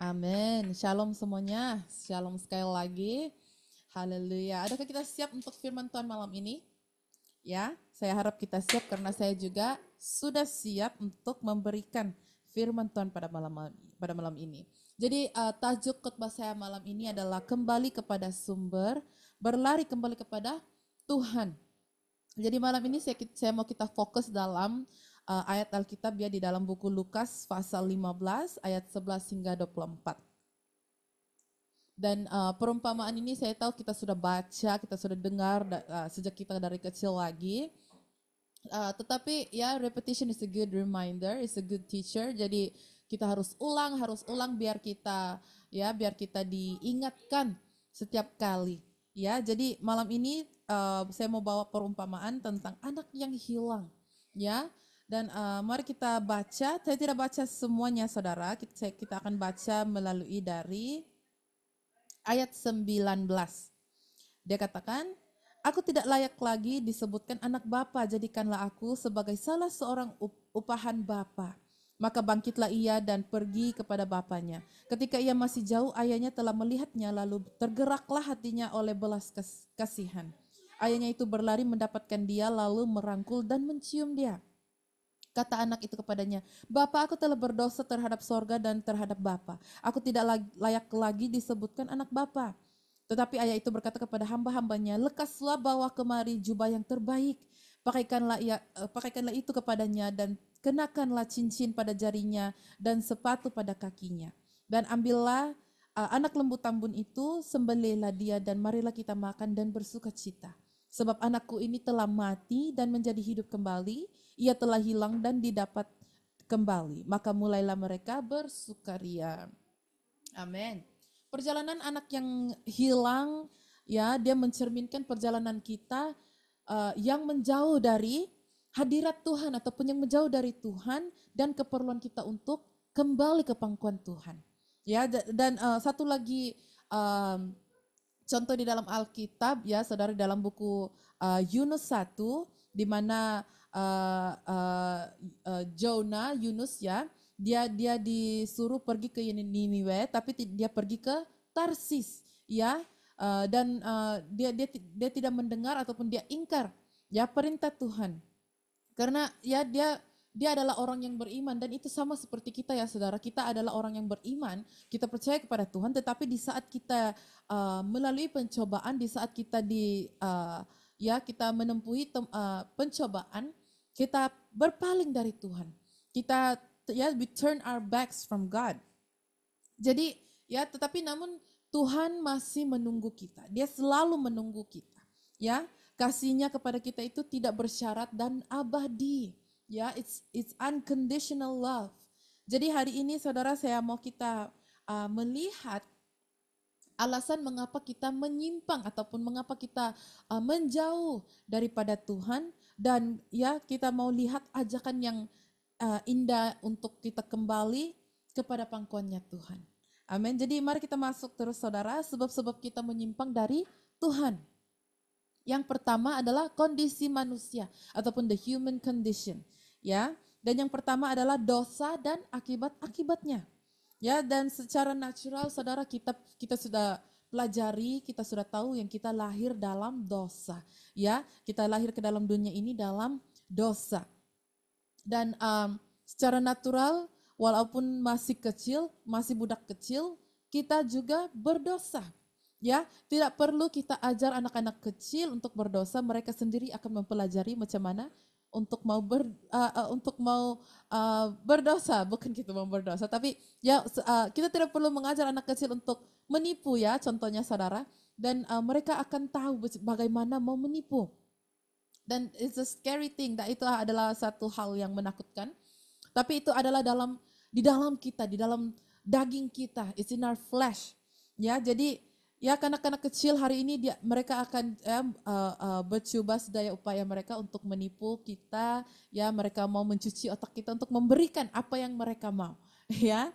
Amin. Shalom semuanya. Shalom sekali lagi. Haleluya. Adakah kita siap untuk firman Tuhan malam ini? Ya, saya harap kita siap karena saya juga sudah siap untuk memberikan firman Tuhan pada malam pada malam ini. Jadi uh, tajuk khotbah saya malam ini adalah kembali kepada sumber, berlari kembali kepada Tuhan. Jadi malam ini saya, saya mau kita fokus dalam uh, ayat Alkitab ya di dalam buku Lukas pasal 15 ayat 11 hingga 24. Dan uh, perumpamaan ini saya tahu kita sudah baca, kita sudah dengar uh, sejak kita dari kecil lagi. Uh, tetapi ya repetition is a good reminder, is a good teacher. Jadi kita harus ulang, harus ulang biar kita ya biar kita diingatkan setiap kali. Ya, jadi malam ini uh, saya mau bawa perumpamaan tentang anak yang hilang. Ya, dan uh, mari kita baca, saya tidak baca semuanya saudara, kita, kita akan baca melalui dari ayat 19. Dia katakan, Aku tidak layak lagi disebutkan anak bapa, jadikanlah aku sebagai salah seorang upahan bapa. Maka bangkitlah ia dan pergi kepada bapaknya. Ketika ia masih jauh, ayahnya telah melihatnya lalu tergeraklah hatinya oleh belas kasihan. Ayahnya itu berlari mendapatkan dia lalu merangkul dan mencium dia. Kata anak itu kepadanya, Bapa aku telah berdosa terhadap sorga dan terhadap Bapa. Aku tidak layak lagi disebutkan anak Bapa. Tetapi ayah itu berkata kepada hamba-hambanya, Lekaslah bawa kemari jubah yang terbaik. Pakaikanlah, ia, eh, pakaikanlah itu kepadanya dan kenakanlah cincin pada jarinya dan sepatu pada kakinya. Dan ambillah uh, anak lembu tambun itu, sembelihlah dia dan marilah kita makan dan bersuka cita. Sebab anakku ini telah mati dan menjadi hidup kembali, ia telah hilang dan didapat kembali. Maka mulailah mereka bersukaria. Amin. Perjalanan anak yang hilang ya, dia mencerminkan perjalanan kita uh, yang menjauh dari hadirat Tuhan ataupun yang menjauh dari Tuhan dan keperluan kita untuk kembali ke pangkuan Tuhan. Ya, dan uh, satu lagi um, contoh di dalam Alkitab ya, Saudara dalam buku uh, Yunus 1 di mana uh, uh, uh, Jonah Yunus ya dia dia disuruh pergi ke Niniwe tapi dia pergi ke Tarsis ya uh, dan uh, dia dia dia tidak mendengar ataupun dia ingkar ya perintah Tuhan karena ya dia dia adalah orang yang beriman dan itu sama seperti kita ya saudara kita adalah orang yang beriman kita percaya kepada Tuhan tetapi di saat kita uh, melalui pencobaan di saat kita di uh, ya kita menempuhi tem, uh, pencobaan kita berpaling dari Tuhan. Kita ya we turn our backs from God. Jadi ya tetapi namun Tuhan masih menunggu kita. Dia selalu menunggu kita. Ya, kasihnya kepada kita itu tidak bersyarat dan abadi. Ya, it's it's unconditional love. Jadi hari ini saudara saya mau kita uh, melihat alasan mengapa kita menyimpang ataupun mengapa kita uh, menjauh daripada Tuhan dan ya kita mau lihat ajakan yang uh, indah untuk kita kembali kepada pangkuannya Tuhan. Amin. Jadi mari kita masuk terus saudara sebab-sebab kita menyimpang dari Tuhan. Yang pertama adalah kondisi manusia ataupun the human condition, ya. Dan yang pertama adalah dosa dan akibat-akibatnya. Ya, dan secara natural saudara kita kita sudah pelajari, kita sudah tahu yang kita lahir dalam dosa, ya. Kita lahir ke dalam dunia ini dalam dosa. Dan um, secara natural walaupun masih kecil, masih budak kecil, kita juga berdosa. Ya, tidak perlu kita ajar anak-anak kecil untuk berdosa, mereka sendiri akan mempelajari macam mana untuk mau ber, uh, uh, untuk mau uh, berdosa bukan kita gitu, mau berdosa tapi ya uh, kita tidak perlu mengajar anak kecil untuk menipu ya contohnya saudara dan uh, mereka akan tahu bagaimana mau menipu dan it's a scary thing dan nah, itu adalah satu hal yang menakutkan tapi itu adalah dalam di dalam kita di dalam daging kita it's in our flesh ya jadi ya anak-anak kecil hari ini dia, mereka akan ya, uh, uh, bercoba sedaya upaya mereka untuk menipu kita ya mereka mau mencuci otak kita untuk memberikan apa yang mereka mau ya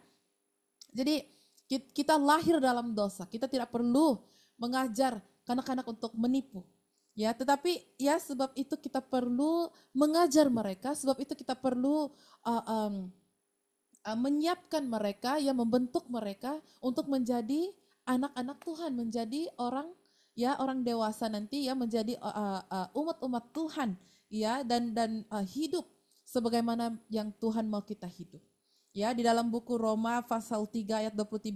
jadi kita lahir dalam dosa kita tidak perlu mengajar kanak-kanak untuk menipu ya tetapi ya sebab itu kita perlu mengajar mereka sebab itu kita perlu uh, um, uh, menyiapkan mereka ya membentuk mereka untuk menjadi anak-anak Tuhan menjadi orang ya orang dewasa nanti ya menjadi eh, eh, eh, umat-umat uh, uh, Tuhan ya dan dan uh, hidup sebagaimana yang Tuhan mau kita hidup. Ya, di dalam buku Roma pasal 3 ayat 23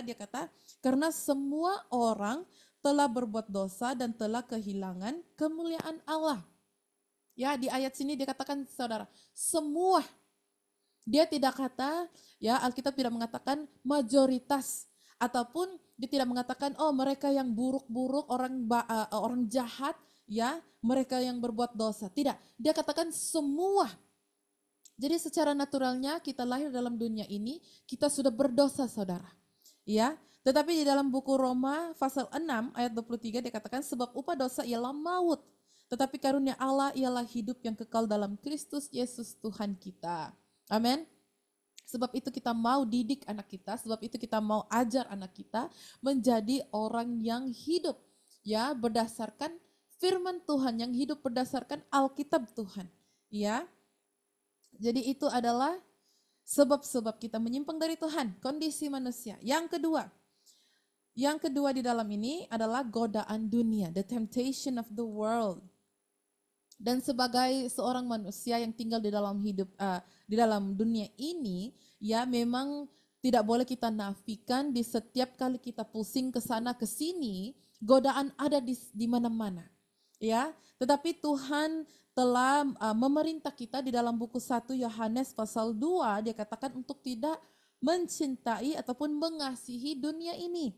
dia kata, "Karena semua orang telah berbuat dosa dan telah kehilangan kemuliaan Allah." Ya, di ayat sini dia katakan Saudara, semua dia tidak kata, ya Alkitab tidak mengatakan mayoritas ataupun dia tidak mengatakan oh mereka yang buruk-buruk orang uh, orang jahat ya mereka yang berbuat dosa tidak dia katakan semua jadi secara naturalnya kita lahir dalam dunia ini kita sudah berdosa saudara ya tetapi di dalam buku Roma pasal 6 ayat 23 dia katakan sebab upah dosa ialah maut tetapi karunia Allah ialah hidup yang kekal dalam Kristus Yesus Tuhan kita amin Sebab itu kita mau didik anak kita, sebab itu kita mau ajar anak kita menjadi orang yang hidup ya berdasarkan firman Tuhan yang hidup berdasarkan Alkitab Tuhan. Ya. Jadi itu adalah sebab-sebab kita menyimpang dari Tuhan, kondisi manusia. Yang kedua, yang kedua di dalam ini adalah godaan dunia, the temptation of the world. Dan sebagai seorang manusia yang tinggal di dalam hidup uh, di dalam dunia ini, ya memang tidak boleh kita nafikan di setiap kali kita pusing ke sana ke sini, godaan ada di di mana-mana. Ya, tetapi Tuhan telah uh, memerintah kita di dalam buku 1 Yohanes pasal 2 dia katakan untuk tidak mencintai ataupun mengasihi dunia ini.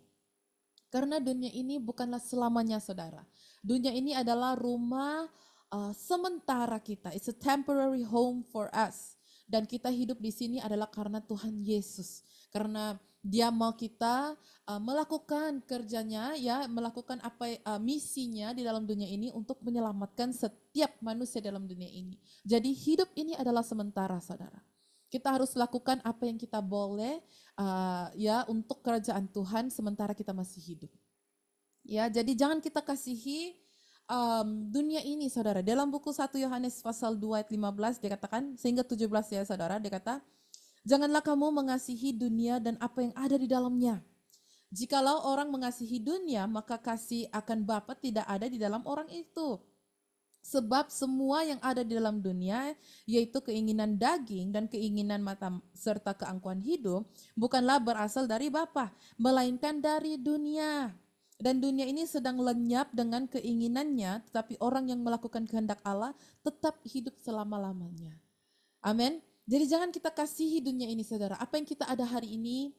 Karena dunia ini bukanlah selamanya saudara. Dunia ini adalah rumah Uh, sementara kita. It's a temporary home for us. Dan kita hidup di sini adalah karena Tuhan Yesus. Karena dia mau kita uh, melakukan kerjanya ya, melakukan apa uh, misinya di dalam dunia ini untuk menyelamatkan setiap manusia dalam dunia ini. Jadi hidup ini adalah sementara, Saudara. Kita harus lakukan apa yang kita boleh uh, ya untuk kerajaan Tuhan sementara kita masih hidup. Ya, jadi jangan kita kasihi um, dunia ini saudara. Dalam buku 1 Yohanes pasal 2 ayat 15 dikatakan sehingga 17 ya saudara dikata janganlah kamu mengasihi dunia dan apa yang ada di dalamnya. Jikalau orang mengasihi dunia, maka kasih akan Bapa tidak ada di dalam orang itu. Sebab semua yang ada di dalam dunia, yaitu keinginan daging dan keinginan mata serta keangkuhan hidup, bukanlah berasal dari Bapa, melainkan dari dunia. Dan dunia ini sedang lenyap dengan keinginannya, tetapi orang yang melakukan kehendak Allah tetap hidup selama-lamanya. Amin. Jadi jangan kita kasihi dunia ini saudara. Apa yang kita ada hari ini,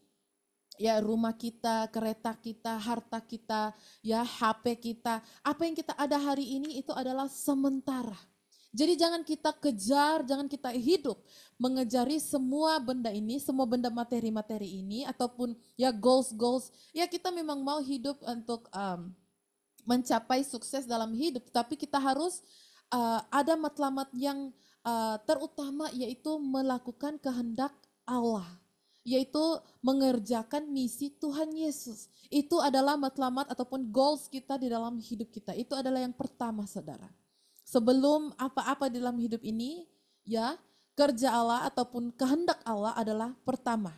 ya rumah kita, kereta kita, harta kita, ya HP kita, apa yang kita ada hari ini itu adalah sementara. Jadi jangan kita kejar, jangan kita hidup mengejari semua benda ini, semua benda materi-materi ini ataupun ya goals-goals. Ya kita memang mau hidup untuk um, mencapai sukses dalam hidup, tapi kita harus uh, ada matlamat yang uh, terutama yaitu melakukan kehendak Allah yaitu mengerjakan misi Tuhan Yesus. Itu adalah matlamat ataupun goals kita di dalam hidup kita. Itu adalah yang pertama, Saudara. Sebelum apa-apa di dalam hidup ini, ya, kerja Allah ataupun kehendak Allah adalah pertama.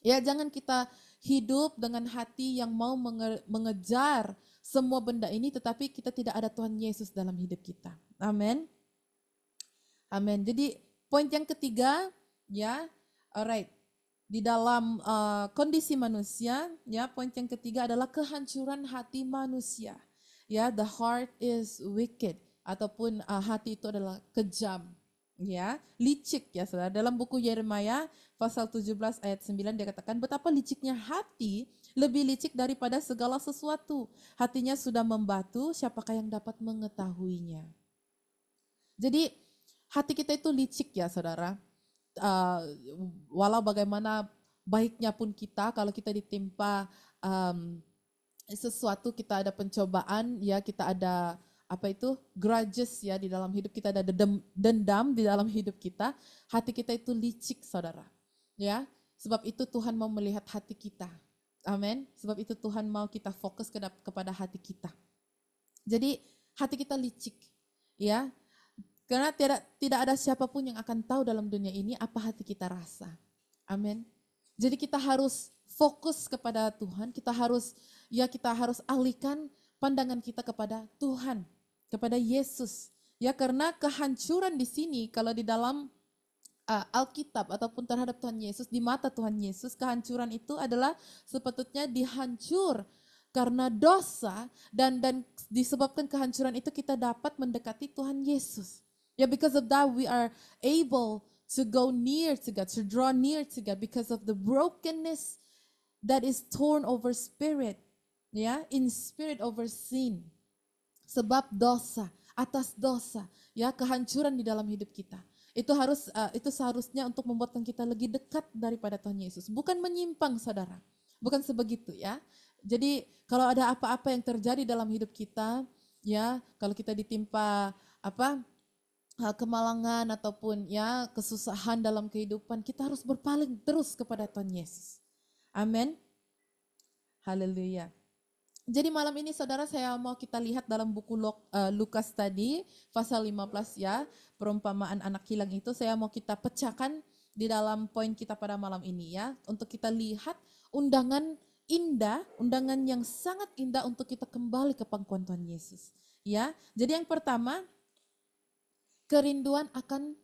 Ya, jangan kita hidup dengan hati yang mau menge mengejar semua benda ini tetapi kita tidak ada Tuhan Yesus dalam hidup kita. Amin. Amin. Jadi poin yang ketiga ya, alright. Di dalam uh, kondisi manusia ya, poin yang ketiga adalah kehancuran hati manusia. Ya, the heart is wicked ataupun uh, hati itu adalah kejam ya, licik ya Saudara. Dalam buku Yeremia pasal 17 ayat 9 dia katakan betapa liciknya hati lebih licik daripada segala sesuatu. Hatinya sudah membatu, siapakah yang dapat mengetahuinya? Jadi hati kita itu licik ya Saudara. Uh, walau bagaimana baiknya pun kita kalau kita ditimpa um, sesuatu kita ada pencobaan ya kita ada apa itu grudges ya di dalam hidup kita ada dendam, dendam di dalam hidup kita, hati kita itu licik saudara. Ya, sebab itu Tuhan mau melihat hati kita. Amin. Sebab itu Tuhan mau kita fokus ke, kepada hati kita. Jadi hati kita licik, ya. Karena tidak tidak ada siapapun yang akan tahu dalam dunia ini apa hati kita rasa. Amin. Jadi kita harus fokus kepada Tuhan, kita harus ya kita harus alihkan pandangan kita kepada Tuhan kepada Yesus. Ya karena kehancuran di sini kalau di dalam uh, Alkitab ataupun terhadap Tuhan Yesus di mata Tuhan Yesus kehancuran itu adalah sepatutnya dihancur karena dosa dan dan disebabkan kehancuran itu kita dapat mendekati Tuhan Yesus. Ya because of that we are able to go near to God, to draw near to God because of the brokenness that is torn over spirit. Ya, yeah? in spirit over sin sebab dosa, atas dosa, ya kehancuran di dalam hidup kita. Itu harus uh, itu seharusnya untuk membuatkan kita lebih dekat daripada Tuhan Yesus, bukan menyimpang Saudara. Bukan sebegitu ya. Jadi kalau ada apa-apa yang terjadi dalam hidup kita, ya, kalau kita ditimpa apa eh, kemalangan ataupun ya kesusahan dalam kehidupan, kita harus berpaling terus kepada Tuhan Yesus. Amin. Haleluya. Jadi malam ini saudara saya mau kita lihat dalam buku eh, Lukas tadi pasal 15 ya, perumpamaan anak hilang itu saya mau kita pecahkan di dalam poin kita pada malam ini ya, untuk kita lihat undangan indah, undangan yang sangat indah untuk kita kembali ke pangkuan Tuhan Yesus. Ya. Jadi yang pertama kerinduan akan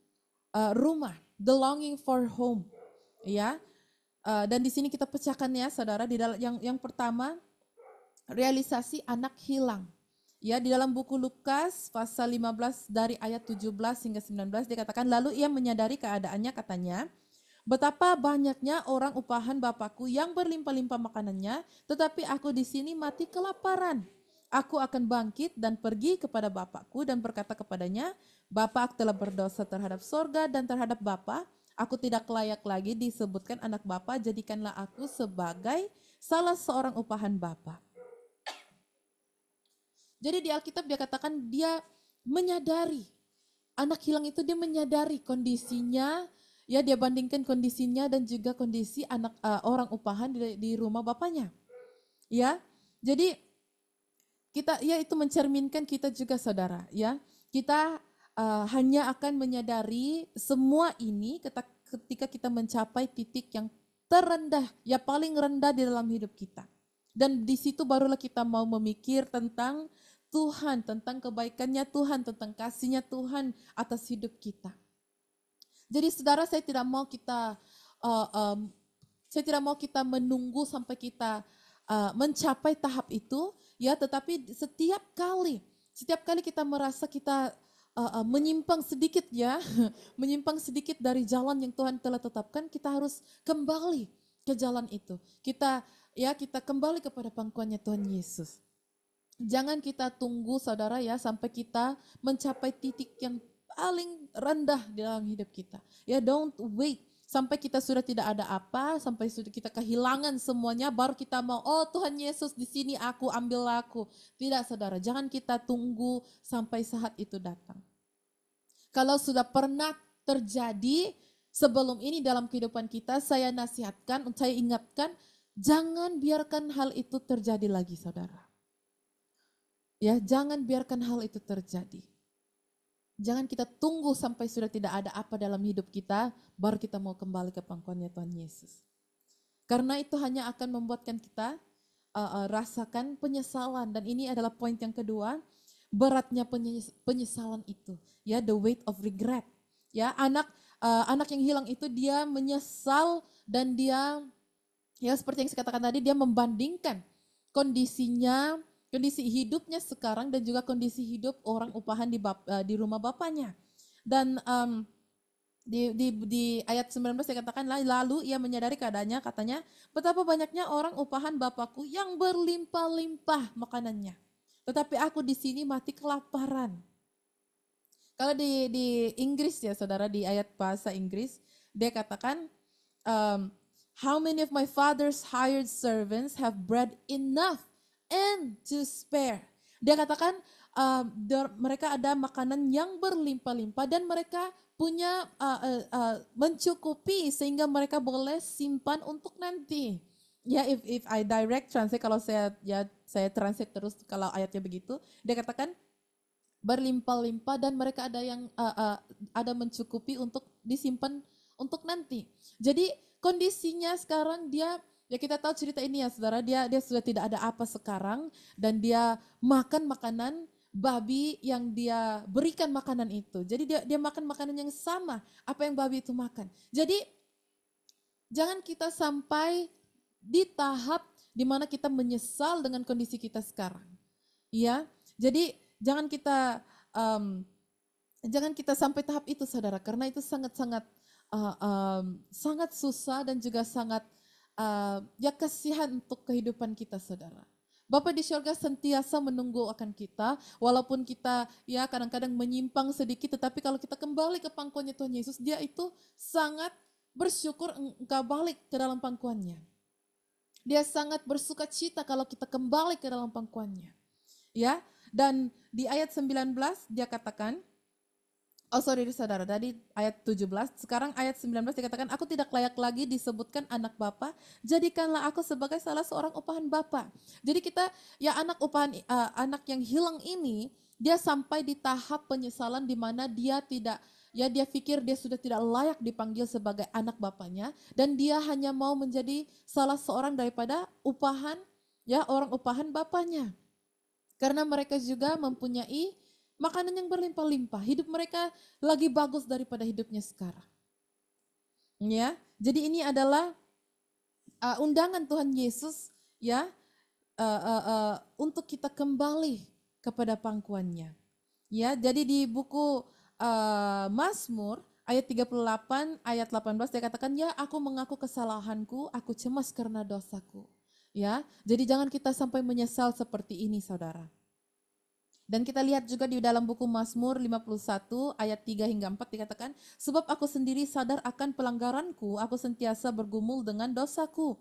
uh, rumah, the longing for home. Ya. Uh, dan di sini kita pecahkan ya saudara di dalam yang yang pertama realisasi anak hilang. Ya, di dalam buku Lukas pasal 15 dari ayat 17 hingga 19 dikatakan lalu ia menyadari keadaannya katanya, betapa banyaknya orang upahan Bapakku yang berlimpah-limpah makanannya, tetapi aku di sini mati kelaparan. Aku akan bangkit dan pergi kepada Bapakku dan berkata kepadanya, Bapak telah berdosa terhadap sorga dan terhadap Bapa. Aku tidak layak lagi disebutkan anak Bapa, jadikanlah aku sebagai salah seorang upahan Bapak. Jadi di Alkitab dia katakan dia menyadari anak hilang itu dia menyadari kondisinya ya dia bandingkan kondisinya dan juga kondisi anak uh, orang upahan di, di rumah bapaknya. Ya. Jadi kita ya itu mencerminkan kita juga saudara ya. Kita uh, hanya akan menyadari semua ini ketika kita mencapai titik yang terendah, ya paling rendah di dalam hidup kita. Dan di situ barulah kita mau memikir tentang Tuhan, tentang kebaikannya Tuhan, tentang kasihnya Tuhan atas hidup kita. Jadi saudara saya tidak mau kita uh, um, saya tidak mau kita menunggu sampai kita uh, mencapai tahap itu ya tetapi setiap kali setiap kali kita merasa kita uh, uh, menyimpang sedikit ya, menyimpang sedikit dari jalan yang Tuhan telah tetapkan, kita harus kembali ke jalan itu. Kita ya kita kembali kepada pangkuannya Tuhan Yesus jangan kita tunggu saudara ya sampai kita mencapai titik yang paling rendah di dalam hidup kita. Ya don't wait sampai kita sudah tidak ada apa, sampai sudah kita kehilangan semuanya baru kita mau oh Tuhan Yesus di sini aku ambil aku. Tidak saudara, jangan kita tunggu sampai saat itu datang. Kalau sudah pernah terjadi sebelum ini dalam kehidupan kita, saya nasihatkan, saya ingatkan jangan biarkan hal itu terjadi lagi saudara Ya, jangan biarkan hal itu terjadi. Jangan kita tunggu sampai sudah tidak ada apa dalam hidup kita, baru kita mau kembali ke pangkuannya Tuhan Yesus. Karena itu hanya akan membuatkan kita uh, uh, rasakan penyesalan. Dan ini adalah poin yang kedua, beratnya penyesalan itu. Ya, the weight of regret. Ya, anak uh, anak yang hilang itu dia menyesal dan dia ya seperti yang saya katakan tadi dia membandingkan kondisinya kondisi hidupnya sekarang dan juga kondisi hidup orang upahan di bap, eh, di rumah bapaknya. Dan um, di, di, di ayat 19 saya katakan lalu ia menyadari keadaannya katanya betapa banyaknya orang upahan bapakku yang berlimpah-limpah makanannya tetapi aku di sini mati kelaparan kalau di di Inggris ya saudara di ayat bahasa Inggris dia katakan um, how many of my father's hired servants have bread enough and to spare. Dia katakan uh, mereka ada makanan yang berlimpah-limpah dan mereka punya uh, uh, uh, mencukupi sehingga mereka boleh simpan untuk nanti. Ya, if if I direct translate kalau saya ya saya translate terus kalau ayatnya begitu, dia katakan berlimpah-limpah dan mereka ada yang uh, uh, ada mencukupi untuk disimpan untuk nanti. Jadi kondisinya sekarang dia Ya kita tahu cerita ini ya saudara, dia dia sudah tidak ada apa sekarang dan dia makan makanan babi yang dia berikan makanan itu. Jadi dia dia makan makanan yang sama apa yang babi itu makan. Jadi jangan kita sampai di tahap di mana kita menyesal dengan kondisi kita sekarang. Ya. Jadi jangan kita um, jangan kita sampai tahap itu saudara karena itu sangat-sangat uh, um, sangat susah dan juga sangat uh, ya kasihan untuk kehidupan kita saudara. Bapak di syurga sentiasa menunggu akan kita, walaupun kita ya kadang-kadang menyimpang sedikit, tetapi kalau kita kembali ke pangkuannya Tuhan Yesus, dia itu sangat bersyukur engkau balik ke dalam pangkuannya. Dia sangat bersuka cita kalau kita kembali ke dalam pangkuannya. Ya, dan di ayat 19 dia katakan, Oh sorry saudara, tadi ayat 17, sekarang ayat 19 dikatakan, Aku tidak layak lagi disebutkan anak Bapa, jadikanlah aku sebagai salah seorang upahan Bapa. Jadi kita, ya anak upahan, uh, anak yang hilang ini, dia sampai di tahap penyesalan di mana dia tidak, ya dia pikir dia sudah tidak layak dipanggil sebagai anak Bapaknya, dan dia hanya mau menjadi salah seorang daripada upahan, ya orang upahan Bapaknya. Karena mereka juga mempunyai makanan yang berlimpah-limpah. Hidup mereka lagi bagus daripada hidupnya sekarang. Ya, jadi ini adalah uh, undangan Tuhan Yesus ya uh, uh, uh, untuk kita kembali kepada pangkuannya. Ya, jadi di buku uh, Mazmur ayat 38 ayat 18 dia katakan ya aku mengaku kesalahanku, aku cemas karena dosaku. Ya, jadi jangan kita sampai menyesal seperti ini saudara dan kita lihat juga di dalam buku Mazmur 51 ayat 3 hingga 4 dikatakan, Sebab aku sendiri sadar akan pelanggaranku, aku sentiasa bergumul dengan dosaku.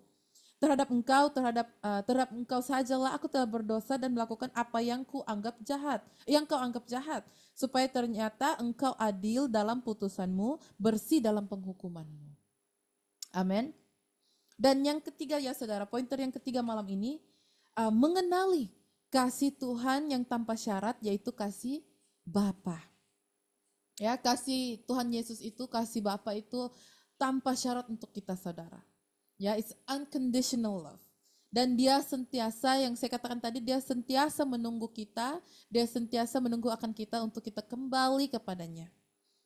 Terhadap engkau, terhadap uh, terhadap engkau sajalah aku telah berdosa dan melakukan apa yang ku anggap jahat, yang kau anggap jahat, supaya ternyata engkau adil dalam putusanmu, bersih dalam penghukumanmu. Amin. Dan yang ketiga ya saudara, pointer yang ketiga malam ini, uh, mengenali kasih Tuhan yang tanpa syarat yaitu kasih Bapa. Ya, kasih Tuhan Yesus itu, kasih Bapa itu tanpa syarat untuk kita saudara. Ya, it's unconditional love. Dan dia sentiasa, yang saya katakan tadi, dia sentiasa menunggu kita, dia sentiasa menunggu akan kita untuk kita kembali kepadanya.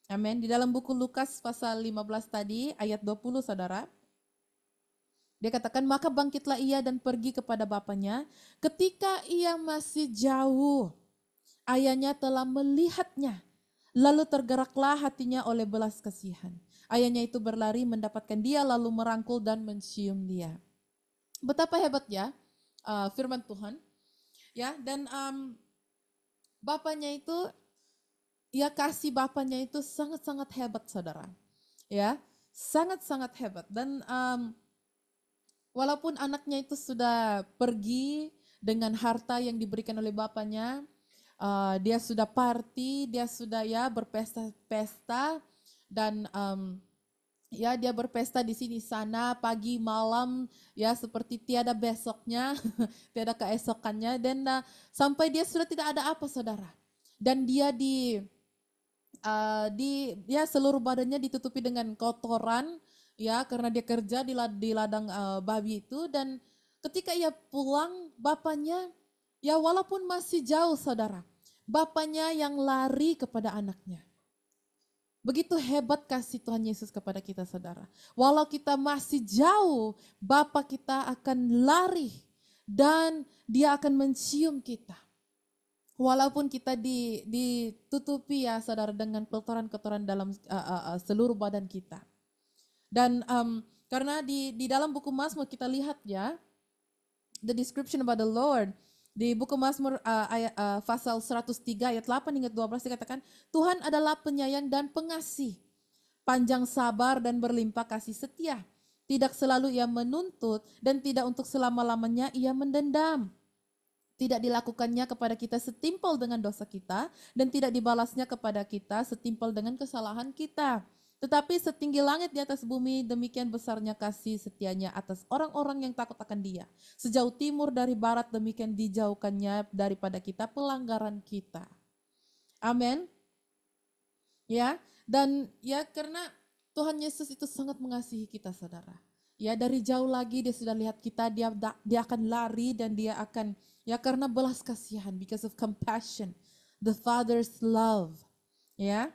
Amin. Di dalam buku Lukas pasal 15 tadi, ayat 20 saudara, dia katakan, maka bangkitlah ia dan pergi kepada bapaknya. Ketika ia masih jauh, ayahnya telah melihatnya. Lalu tergeraklah hatinya oleh belas kasihan. Ayahnya itu berlari mendapatkan dia lalu merangkul dan mencium dia. Betapa hebatnya uh, firman Tuhan. Ya, dan um, bapaknya itu ya kasih bapaknya itu sangat-sangat hebat saudara. Ya, sangat-sangat hebat dan um, Walaupun anaknya itu sudah pergi dengan harta yang diberikan oleh bapaknya, uh, dia sudah party, dia sudah ya berpesta-pesta dan um, ya dia berpesta di sini sana pagi malam ya seperti tiada besoknya, tiada keesokannya dan uh, sampai dia sudah tidak ada apa saudara dan dia di uh, di ya seluruh badannya ditutupi dengan kotoran ya karena dia kerja di, di ladang uh, babi itu dan ketika ia pulang bapaknya ya walaupun masih jauh saudara bapaknya yang lari kepada anaknya Begitu hebat kasih Tuhan Yesus kepada kita saudara. Walau kita masih jauh, Bapa kita akan lari dan dia akan mencium kita. Walaupun kita ditutupi ya saudara dengan kotoran-kotoran dalam uh, uh, uh, seluruh badan kita. Dan um, karena di di dalam buku Mazmur kita lihat ya the description about the Lord di buku Mazmur uh, ayat uh, pasal 103 ayat 8 hingga 12 dikatakan Tuhan adalah penyayang dan pengasih panjang sabar dan berlimpah kasih setia tidak selalu ia menuntut dan tidak untuk selama-lamanya ia mendendam tidak dilakukannya kepada kita setimpal dengan dosa kita dan tidak dibalasnya kepada kita setimpal dengan kesalahan kita tetapi setinggi langit di atas bumi, demikian besarnya kasih setianya atas orang-orang yang takut akan dia. Sejauh timur dari barat, demikian dijauhkannya daripada kita pelanggaran kita. Amin. Ya, dan ya karena Tuhan Yesus itu sangat mengasihi kita saudara. Ya dari jauh lagi dia sudah lihat kita, dia dia akan lari dan dia akan ya karena belas kasihan because of compassion, the father's love. Ya.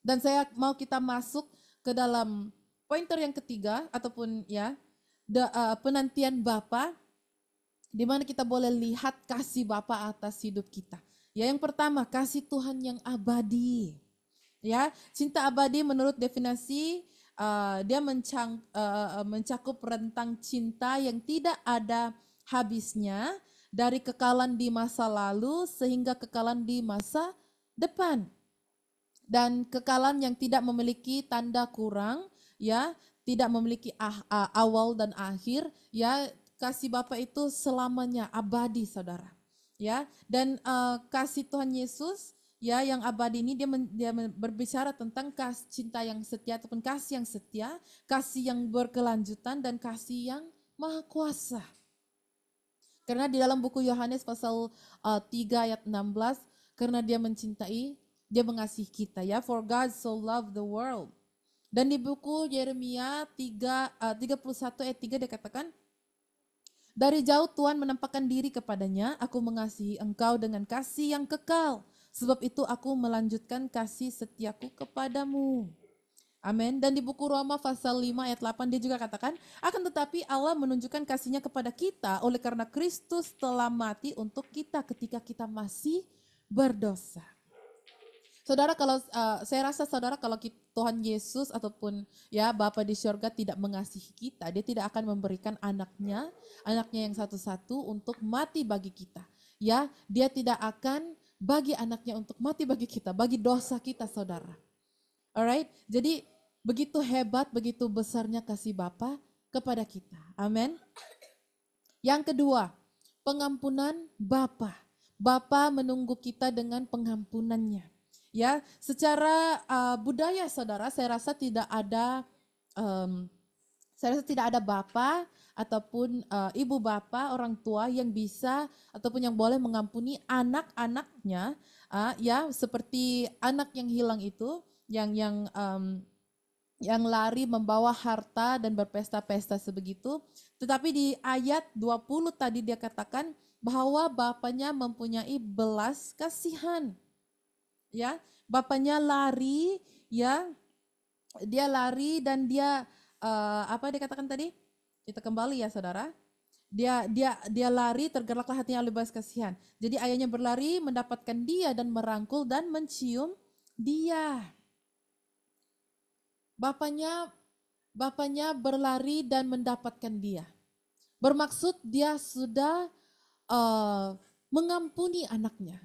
Dan saya mau kita masuk ke dalam pointer yang ketiga ataupun ya da, uh, penantian Bapa di mana kita boleh lihat kasih Bapa atas hidup kita. Ya, yang pertama kasih Tuhan yang abadi. Ya, cinta abadi menurut definisi uh, dia mencang, uh, mencakup rentang cinta yang tidak ada habisnya dari kekalan di masa lalu sehingga kekalan di masa depan dan kekalan yang tidak memiliki tanda kurang ya tidak memiliki ah, ah, awal dan akhir ya kasih Bapa itu selamanya abadi saudara ya dan uh, kasih Tuhan Yesus ya yang abadi ini dia men, dia berbicara tentang kasih cinta yang setia ataupun kasih yang setia kasih yang berkelanjutan dan kasih yang maha kuasa karena di dalam buku Yohanes pasal uh, e, 3 ayat 16 karena dia mencintai dia mengasihi kita ya. For God so loved the world. Dan di buku Yeremia 3, uh, 31 ayat 3 dikatakan, Dari jauh Tuhan menampakkan diri kepadanya, aku mengasihi engkau dengan kasih yang kekal. Sebab itu aku melanjutkan kasih setiaku kepadamu. Amin. Dan di buku Roma pasal 5 ayat 8 dia juga katakan, akan tetapi Allah menunjukkan kasihnya kepada kita oleh karena Kristus telah mati untuk kita ketika kita masih berdosa. Saudara kalau uh, saya rasa saudara kalau kita, Tuhan Yesus ataupun ya Bapa di Surga tidak mengasihi kita, dia tidak akan memberikan anaknya, anaknya yang satu-satu untuk mati bagi kita. Ya, dia tidak akan bagi anaknya untuk mati bagi kita, bagi dosa kita saudara. Alright, jadi begitu hebat, begitu besarnya kasih Bapa kepada kita. Amin. Yang kedua, pengampunan Bapa. Bapa menunggu kita dengan pengampunannya. Ya, secara uh, budaya saudara, saya rasa tidak ada, um, saya rasa tidak ada bapak ataupun uh, ibu bapak orang tua yang bisa ataupun yang boleh mengampuni anak-anaknya, uh, ya seperti anak yang hilang itu, yang yang um, yang lari membawa harta dan berpesta-pesta sebegitu. Tetapi di ayat 20 tadi dia katakan bahwa bapaknya mempunyai belas kasihan ya bapaknya lari ya dia lari dan dia uh, apa dikatakan tadi kita kembali ya saudara dia dia dia lari tergeraklah hatinya oleh belas kasihan jadi ayahnya berlari mendapatkan dia dan merangkul dan mencium dia bapaknya bapaknya berlari dan mendapatkan dia bermaksud dia sudah uh, mengampuni anaknya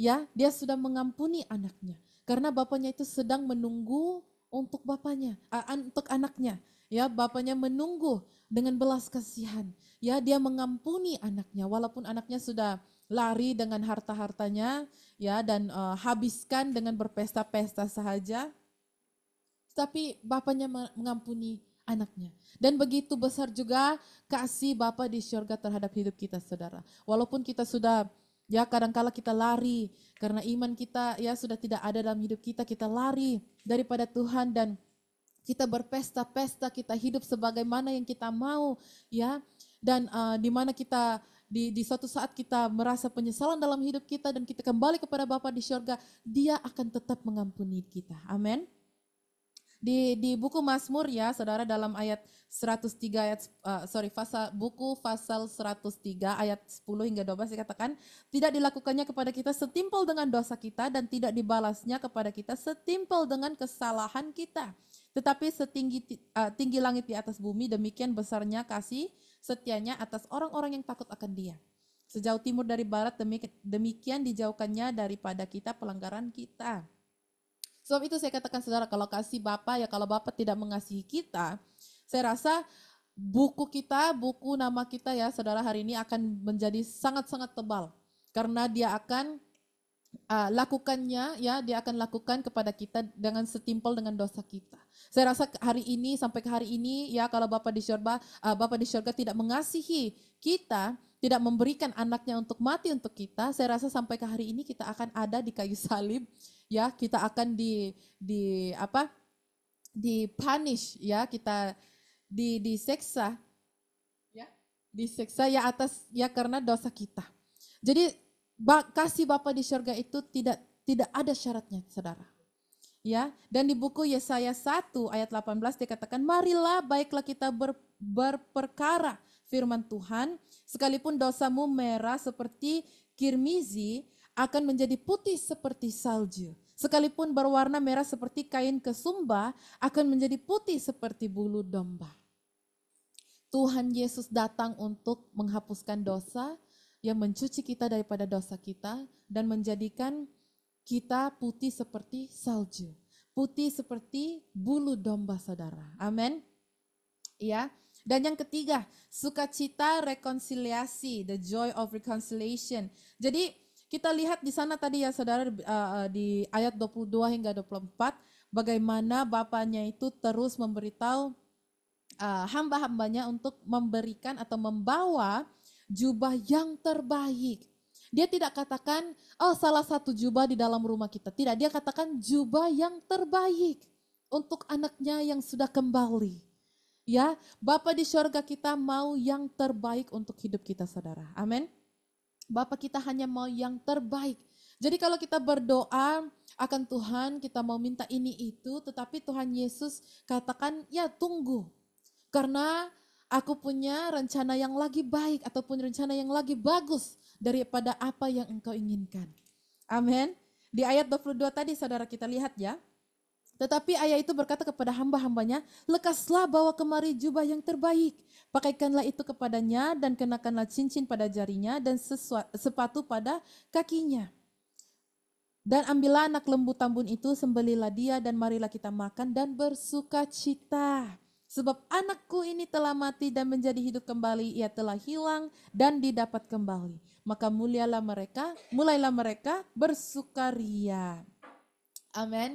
Ya, dia sudah mengampuni anaknya karena bapaknya itu sedang menunggu untuk bapaknya, untuk anaknya. Ya, bapaknya menunggu dengan belas kasihan. Ya, dia mengampuni anaknya walaupun anaknya sudah lari dengan harta-hartanya ya dan uh, habiskan dengan berpesta-pesta saja. Tapi bapaknya mengampuni anaknya. Dan begitu besar juga kasih Bapa di syurga terhadap hidup kita, saudara. Walaupun kita sudah Ya, kadangkala kita lari karena iman kita ya sudah tidak ada dalam hidup kita, kita lari daripada Tuhan dan kita berpesta-pesta, kita hidup sebagaimana yang kita mau, ya. Dan uh, di mana kita di, di suatu saat kita merasa penyesalan dalam hidup kita dan kita kembali kepada Bapa di surga Dia akan tetap mengampuni kita. Amin di di buku Mazmur ya Saudara dalam ayat 103 ayat uh, sorry pasal buku pasal 103 ayat 10 hingga 12 dikatakan tidak dilakukannya kepada kita setimpal dengan dosa kita dan tidak dibalasnya kepada kita setimpal dengan kesalahan kita. Tetapi setinggi uh, tinggi langit di atas bumi demikian besarnya kasih setianya atas orang-orang yang takut akan Dia. Sejauh timur dari barat demikian dijauhkannya daripada kita pelanggaran kita. Sebab itu saya katakan saudara, kalau kasih Bapak, ya kalau Bapak tidak mengasihi kita, saya rasa buku kita, buku nama kita ya saudara hari ini akan menjadi sangat-sangat tebal. Karena dia akan uh, lakukannya ya dia akan lakukan kepada kita dengan setimpal dengan dosa kita. Saya rasa hari ini sampai ke hari ini ya kalau Bapak di syurga uh, Bapak di syurga tidak mengasihi kita, tidak memberikan anaknya untuk mati untuk kita, saya rasa sampai ke hari ini kita akan ada di kayu salib ya, kita akan di di apa? di punish ya, kita di diseksa ya, diseksa ya atas ya karena dosa kita. Jadi kasih Bapa di surga itu tidak tidak ada syaratnya, Saudara. Ya, dan di buku Yesaya 1 ayat 18 dikatakan, "Marilah baiklah kita ber, berperkara firman Tuhan, sekalipun dosamu merah seperti kirmizi akan menjadi putih seperti salju." sekalipun berwarna merah seperti kain kesumba, akan menjadi putih seperti bulu domba. Tuhan Yesus datang untuk menghapuskan dosa, yang mencuci kita daripada dosa kita dan menjadikan kita putih seperti salju, putih seperti bulu domba saudara. Amin. Ya. Dan yang ketiga, sukacita rekonsiliasi, the joy of reconciliation. Jadi kita lihat di sana tadi ya saudara di eh, eh, ayat 22 hingga 24 bagaimana bapaknya itu terus memberitahu eh, hamba-hambanya untuk memberikan atau membawa jubah yang terbaik. Dia tidak katakan, oh salah satu jubah di dalam rumah kita. Tidak, dia katakan jubah yang terbaik untuk anaknya yang sudah kembali. Ya, Bapak di syurga kita mau yang terbaik untuk hidup kita saudara. Amin. Bapak kita hanya mau yang terbaik. Jadi kalau kita berdoa akan Tuhan, kita mau minta ini itu, tetapi Tuhan Yesus katakan, ya tunggu. Karena Aku punya rencana yang lagi baik ataupun rencana yang lagi bagus daripada apa yang engkau inginkan. Amin. Di ayat 22 tadi saudara kita lihat ya. Tetapi ayah itu berkata kepada hamba-hambanya, lekaslah bawa kemari jubah yang terbaik. Pakaikanlah itu kepadanya dan kenakanlah cincin pada jarinya dan sepatu pada kakinya. Dan ambillah anak lembu tambun itu, sembelilah dia dan marilah kita makan dan bersuka cita. Sebab anakku ini telah mati dan menjadi hidup kembali, ia telah hilang dan didapat kembali. Maka mulialah mereka, mulailah mereka bersukaria. Amin.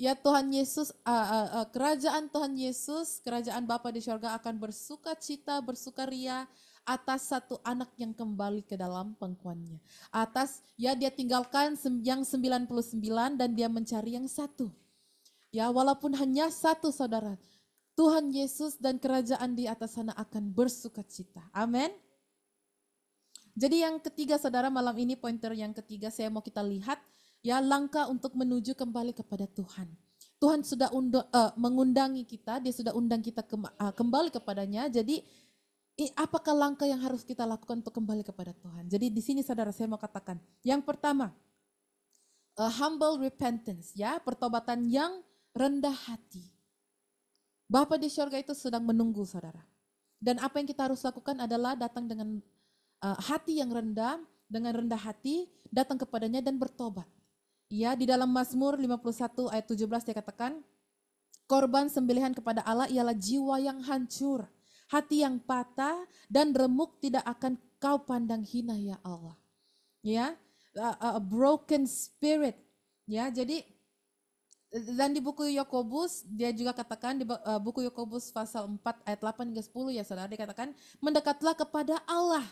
Ya Tuhan Yesus, uh, uh, uh, kerajaan Tuhan Yesus, kerajaan Bapa di syurga akan bersuka cita, bersukaria atas satu anak yang kembali ke dalam pangkuannya. Atas, ya dia tinggalkan yang 99 dan dia mencari yang satu. Ya walaupun hanya satu saudara, Tuhan Yesus dan kerajaan di atas sana akan bersuka cita. Amin. Jadi yang ketiga saudara malam ini pointer yang ketiga saya mau kita lihat ya langkah untuk menuju kembali kepada Tuhan. Tuhan sudah undang, uh, eh, mengundangi kita, dia sudah undang kita ke, uh, eh, kembali kepadanya. Jadi apakah langkah yang harus kita lakukan untuk kembali kepada Tuhan? Jadi di sini saudara saya mau katakan, yang pertama uh, humble repentance ya, pertobatan yang rendah hati. Bapa di syurga itu sedang menunggu saudara. Dan apa yang kita harus lakukan adalah datang dengan uh, hati yang rendah, dengan rendah hati, datang kepadanya dan bertobat. Ya, di dalam Mazmur 51 ayat 17 dikatakan, korban sembelihan kepada Allah ialah jiwa yang hancur, hati yang patah dan remuk tidak akan kau pandang hina ya Allah. Ya, a, eh, a eh, broken spirit. Ya, jadi dan di buku Yakobus dia juga katakan di eh, buku Yakobus pasal 4 ayat 8 hingga 10 ya Saudara dikatakan mendekatlah kepada Allah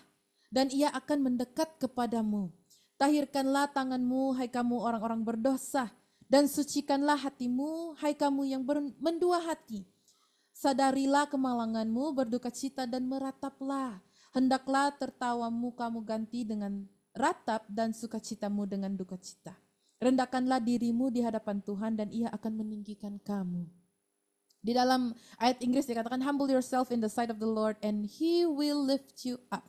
dan ia akan mendekat kepadamu. Tahirkanlah tanganmu hai kamu orang-orang berdosa dan sucikanlah hatimu hai kamu yang mendua hati. Sadarilah kemalanganmu, berdukacita dan merataplah. Hendaklah tertawamu kamu ganti dengan ratap dan sukacitamu dengan dukacita. cita. Rendahkanlah dirimu di hadapan Tuhan dan ia akan meninggikan kamu. Di dalam ayat Inggris dikatakan humble yourself in the sight of the Lord and he will lift you up.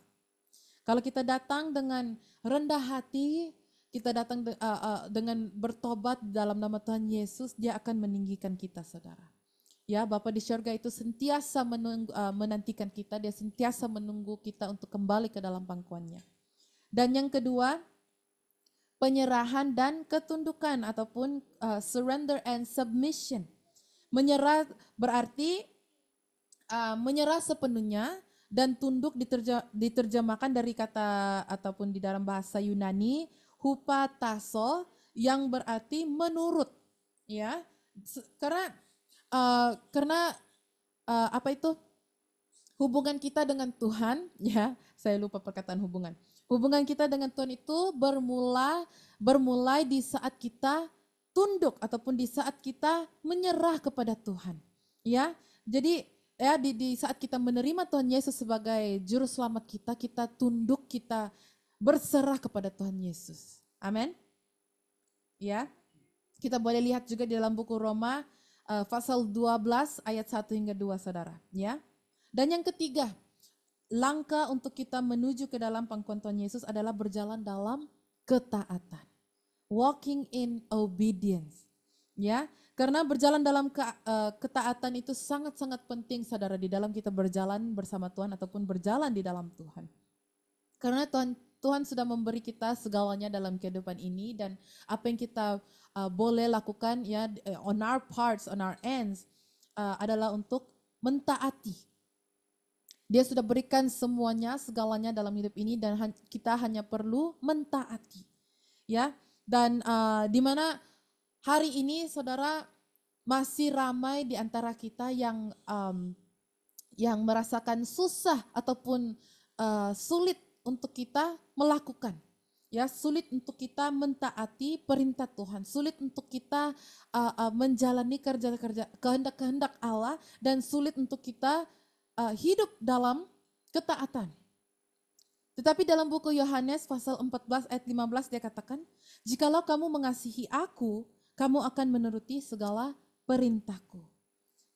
Kalau kita datang dengan rendah hati, kita datang de, uh, uh, dengan bertobat dalam nama Tuhan Yesus, dia akan meninggikan kita saudara. Ya, Bapa di syurga itu sentiasa menunggu, uh, menantikan kita, dia sentiasa menunggu kita untuk kembali ke dalam pangkuannya. Dan yang kedua, penyerahan dan ketundukan ataupun uh, surrender and submission. Menyerah berarti uh, menyerah sepenuhnya dan tunduk diterja, diterjemahkan dari kata ataupun di dalam bahasa Yunani hupataso yang berarti menurut ya karena uh, karena uh, apa itu hubungan kita dengan Tuhan ya saya lupa perkataan hubungan Hubungan kita dengan Tuhan itu bermula bermulai di saat kita tunduk ataupun di saat kita menyerah kepada Tuhan. Ya. Jadi ya di, di saat kita menerima Tuhan Yesus sebagai juru selamat kita, kita tunduk, kita berserah kepada Tuhan Yesus. Amin. Ya. Kita boleh lihat juga di dalam buku Roma uh, eh, 12 ayat 1 hingga 2 Saudara, ya. Dan yang ketiga, langkah untuk kita menuju ke dalam pengkonton Yesus adalah berjalan dalam ketaatan. Walking in obedience. Ya, karena berjalan dalam ke, uh, ketaatan itu sangat-sangat penting saudara di dalam kita berjalan bersama Tuhan ataupun berjalan di dalam Tuhan. Karena Tuhan Tuhan sudah memberi kita segalanya dalam kehidupan ini dan apa yang kita uh, boleh lakukan ya eh, on our parts, on our ends uh, adalah untuk mentaati dia sudah berikan semuanya, segalanya dalam hidup ini dan kita hanya perlu mentaati. Ya. Dan uh, di mana hari ini saudara masih ramai di antara kita yang um, yang merasakan susah ataupun uh, sulit untuk kita melakukan ya sulit untuk kita mentaati perintah Tuhan, sulit untuk kita uh, uh, menjalani kerja-kerja kehendak-kehendak Allah dan sulit untuk kita uh, hidup dalam ketaatan. Tetapi dalam buku Yohanes pasal 14 ayat 15 dia katakan, "Jikalau kamu mengasihi aku, kamu akan menuruti segala perintahku."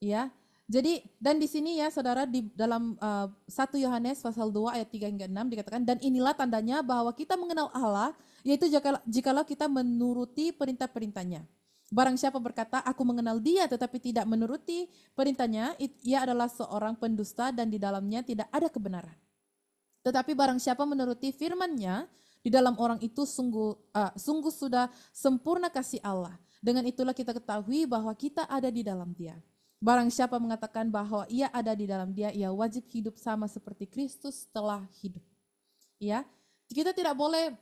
Ya. Jadi dan di sini ya Saudara di dalam uh, 1 Yohanes pasal 2 ayat 3 hingga 6 dikatakan dan inilah tandanya bahwa kita mengenal Allah yaitu jikalau kita menuruti perintah-perintahnya. Barang siapa berkata, aku mengenal dia tetapi tidak menuruti perintahnya, ia adalah seorang pendusta dan di dalamnya tidak ada kebenaran. Tetapi barang siapa menuruti firmannya, di dalam orang itu sungguh uh, sungguh sudah sempurna kasih Allah. Dengan itulah kita ketahui bahwa kita ada di dalam dia. Barang siapa mengatakan bahwa ia ada di dalam dia, ia wajib hidup sama seperti Kristus telah hidup. Ya, kita tidak boleh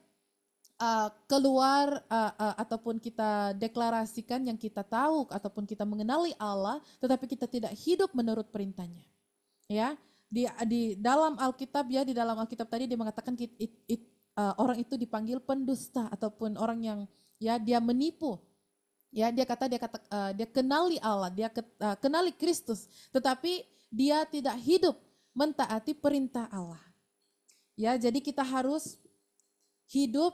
uh, keluar uh, uh, ataupun kita deklarasikan yang kita tahu ataupun kita mengenali Allah tetapi kita tidak hidup menurut perintahnya ya di di dalam Alkitab ya di dalam Alkitab tadi dia mengatakan it, it, it, uh, orang itu dipanggil pendusta ataupun orang yang ya dia menipu ya dia kata dia kata uh, dia kenali Allah dia ke, uh, kenali Kristus tetapi dia tidak hidup mentaati perintah Allah ya jadi kita harus hidup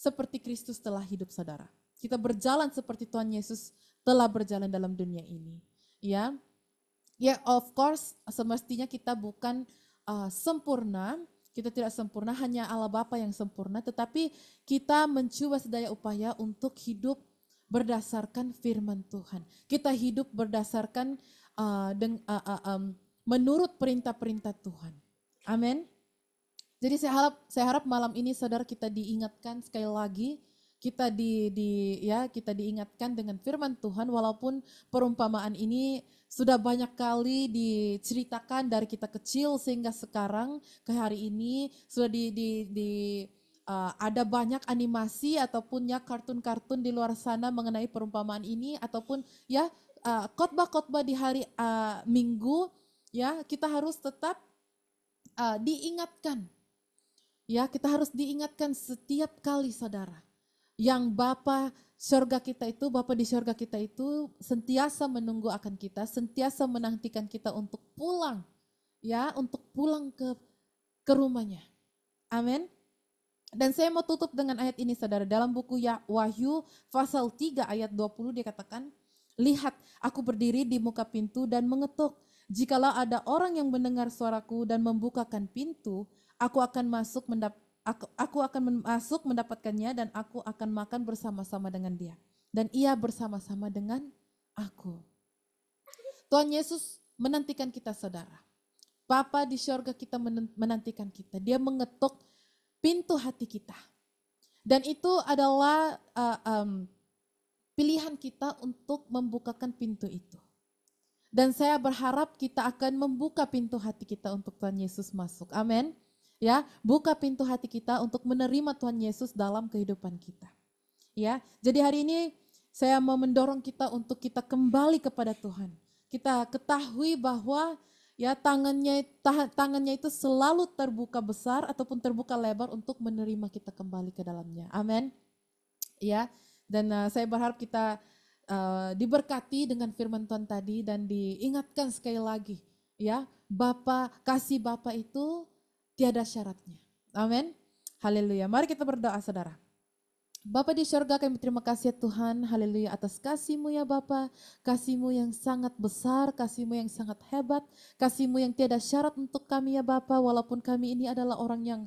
seperti Kristus telah hidup saudara. Kita berjalan seperti Tuhan Yesus telah berjalan dalam dunia ini. Ya, ya of course semestinya kita bukan uh, sempurna, kita tidak sempurna, hanya Allah Bapa yang sempurna, tetapi kita mencoba sedaya upaya untuk hidup berdasarkan firman Tuhan. Kita hidup berdasarkan uh, deng, uh, uh, um, menurut perintah-perintah Tuhan. Amin. Jadi saya harap saya harap malam ini saudara kita diingatkan sekali lagi kita di, di ya kita diingatkan dengan firman Tuhan walaupun perumpamaan ini sudah banyak kali diceritakan dari kita kecil sehingga sekarang ke hari ini sudah di, di, di uh, ada banyak animasi ataupun ya kartun-kartun di luar sana mengenai perumpamaan ini ataupun ya uh, khotbah-khotbah di hari uh, Minggu ya kita harus tetap uh, diingatkan Ya, kita harus diingatkan setiap kali saudara. Yang Bapa surga kita itu, Bapa di surga kita itu sentiasa menunggu akan kita, sentiasa menantikan kita untuk pulang. Ya, untuk pulang ke ke rumahnya. Amin. Dan saya mau tutup dengan ayat ini saudara. Dalam buku ya, Wahyu pasal 3 ayat 20 dia katakan, Lihat, aku berdiri di muka pintu dan mengetuk. Jikalau ada orang yang mendengar suaraku dan membukakan pintu, Aku akan masuk mendap aku, aku akan masuk mendapatkannya dan aku akan makan bersama-sama dengan dia dan ia bersama-sama dengan aku. Tuhan Yesus menantikan kita saudara. Papa di syurga kita menantikan kita. Dia mengetuk pintu hati kita. Dan itu adalah uh, um, pilihan kita untuk membukakan pintu itu. Dan saya berharap kita akan membuka pintu hati kita untuk Tuhan Yesus masuk. Amin. Ya, buka pintu hati kita untuk menerima Tuhan Yesus dalam kehidupan kita. Ya, jadi hari ini saya mau mendorong kita untuk kita kembali kepada Tuhan. Kita ketahui bahwa ya tangannya tangannya itu selalu terbuka besar ataupun terbuka lebar untuk menerima kita kembali ke dalamnya. Amin. Ya. Dan uh, saya berharap kita uh, diberkati dengan firman Tuhan tadi dan diingatkan sekali lagi ya, Bapa kasih Bapa itu tiada syaratnya. Amin. Haleluya. Mari kita berdoa saudara. Bapak di syurga kami terima kasih Tuhan, haleluya atas kasihmu ya Bapa, kasihmu yang sangat besar, kasihmu yang sangat hebat, kasihmu yang tiada syarat untuk kami ya Bapa, walaupun kami ini adalah orang yang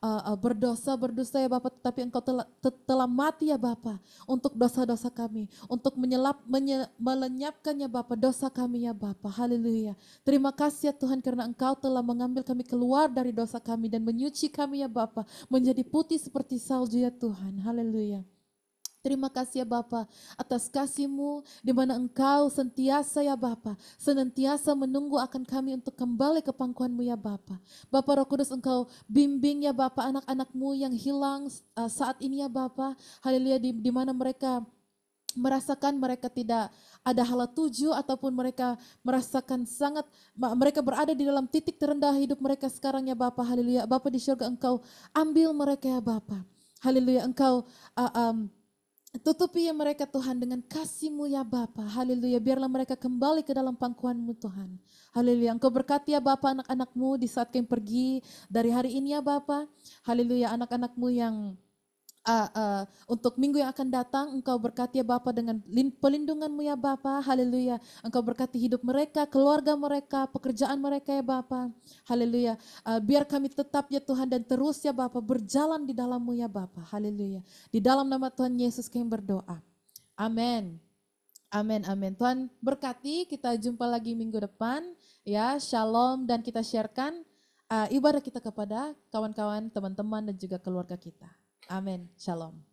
uh, uh, berdosa, berdusta ya Bapak, tetapi Engkau telah, telah mati ya Bapak untuk dosa-dosa kami, untuk menyelap, menye, melenyapkannya Bapak dosa kami ya Bapak. Haleluya. Terima kasih ya Tuhan karena Engkau telah mengambil kami keluar dari dosa kami dan menyuci kami ya Bapak, menjadi putih seperti salju ya Tuhan. Haleluya. Terima kasih ya Bapa atas kasihmu di mana Engkau sentiasa ya Bapa, senantiasa menunggu akan kami untuk kembali ke pangkuanmu ya Bapa. Bapa Roh Kudus Engkau bimbing ya Bapa anak anakmu yang hilang uh, saat ini ya Bapa. Haleluya di, di mana mereka merasakan mereka tidak ada hal tuju ataupun mereka merasakan sangat mereka berada di dalam titik terendah hidup mereka sekarang ya Bapa haleluya Bapa di surga engkau ambil mereka ya Bapa haleluya engkau uh, um, Tutupi ya mereka Tuhan dengan kasih-Mu ya Bapa. Haleluya. Biarlah mereka kembali ke dalam pangkuanmu Tuhan. Haleluya. Engkau berkati ya Bapa anak-anakmu di saat kami pergi dari hari ini ya Bapa. Haleluya anak-anakmu yang uh, uh, untuk minggu yang akan datang engkau berkati ya Bapa dengan pelindunganmu ya Bapa haleluya engkau berkati hidup mereka keluarga mereka pekerjaan mereka ya Bapa haleluya uh, biar kami tetap ya Tuhan dan terus ya Bapa berjalan di dalammu ya Bapa haleluya di dalam nama Tuhan Yesus kami berdoa amin Amin, amin. Tuhan berkati, kita jumpa lagi minggu depan. Ya, shalom dan kita sharekan uh, ibadah kita kepada kawan-kawan, teman-teman dan juga keluarga kita. Amin. Shalom.